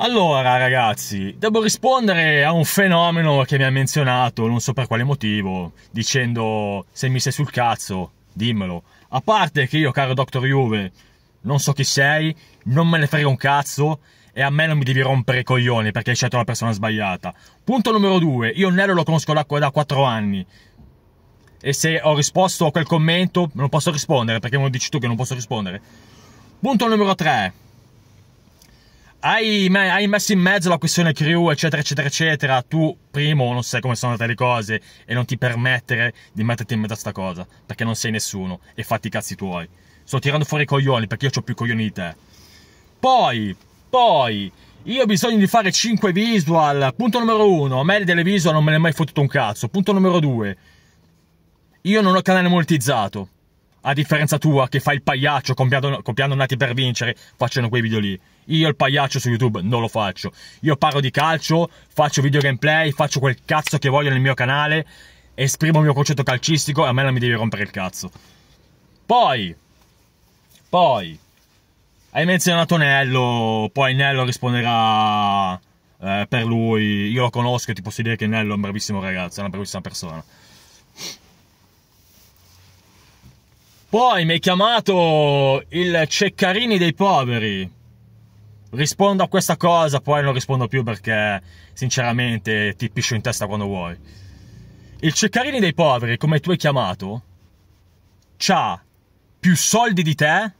Allora, ragazzi, devo rispondere a un fenomeno che mi ha menzionato, non so per quale motivo, dicendo se mi sei sul cazzo, dimmelo. A parte che io, caro Dr. Juve, non so chi sei, non me ne frega un cazzo e a me non mi devi rompere i coglioni perché hai scelto la persona sbagliata. Punto numero due, io Nero lo conosco da, da 4 anni e se ho risposto a quel commento non posso rispondere perché me lo dici tu che non posso rispondere. Punto numero 3 hai, hai, messo in mezzo la questione crew, eccetera, eccetera, eccetera. Tu, primo, non sai come sono andate le cose e non ti permettere di metterti in mezzo a sta cosa, perché non sei nessuno e fatti i cazzi tuoi. Sto tirando fuori i coglioni perché io ho più coglioni di te. Poi, poi, io ho bisogno di fare 5 visual. Punto numero 1, a me delle visual non me ne è mai fottuto un cazzo. Punto numero 2, io non ho canale monetizzato. A differenza tua che fai il pagliaccio copiando, copiando nati per vincere, facendo quei video lì. Io il pagliaccio su YouTube non lo faccio. Io parlo di calcio, faccio video gameplay, faccio quel cazzo che voglio nel mio canale, esprimo il mio concetto calcistico e a me non mi devi rompere il cazzo. Poi, poi, hai menzionato Nello, poi Nello risponderà eh, per lui. Io lo conosco e ti posso dire che Nello è un bravissimo ragazzo, è una bravissima persona. Poi mi hai chiamato il Ceccarini dei poveri rispondo a questa cosa, poi non rispondo più perché sinceramente ti piscio in testa quando vuoi. Il ceccarini dei poveri, come tu hai chiamato, c'ha più soldi di te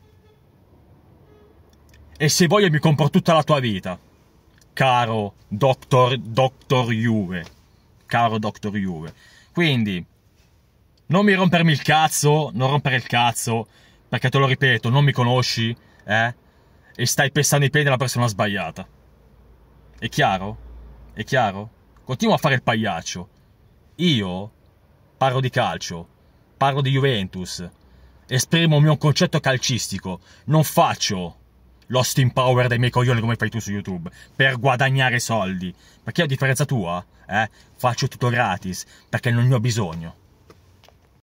e se voglio mi compro tutta la tua vita. Caro Dr. Dr. Juve. Caro Dr. Juve. Quindi, non mi rompermi il cazzo, non rompere il cazzo, perché te lo ripeto, non mi conosci, eh? e stai pestando i piedi alla persona sbagliata. È chiaro? È chiaro? Continua a fare il pagliaccio. Io parlo di calcio, parlo di Juventus, esprimo il mio concetto calcistico, non faccio l'hosting power dei miei coglioni come fai tu su YouTube per guadagnare soldi. Perché a differenza tua, eh, faccio tutto gratis perché non ne ho bisogno.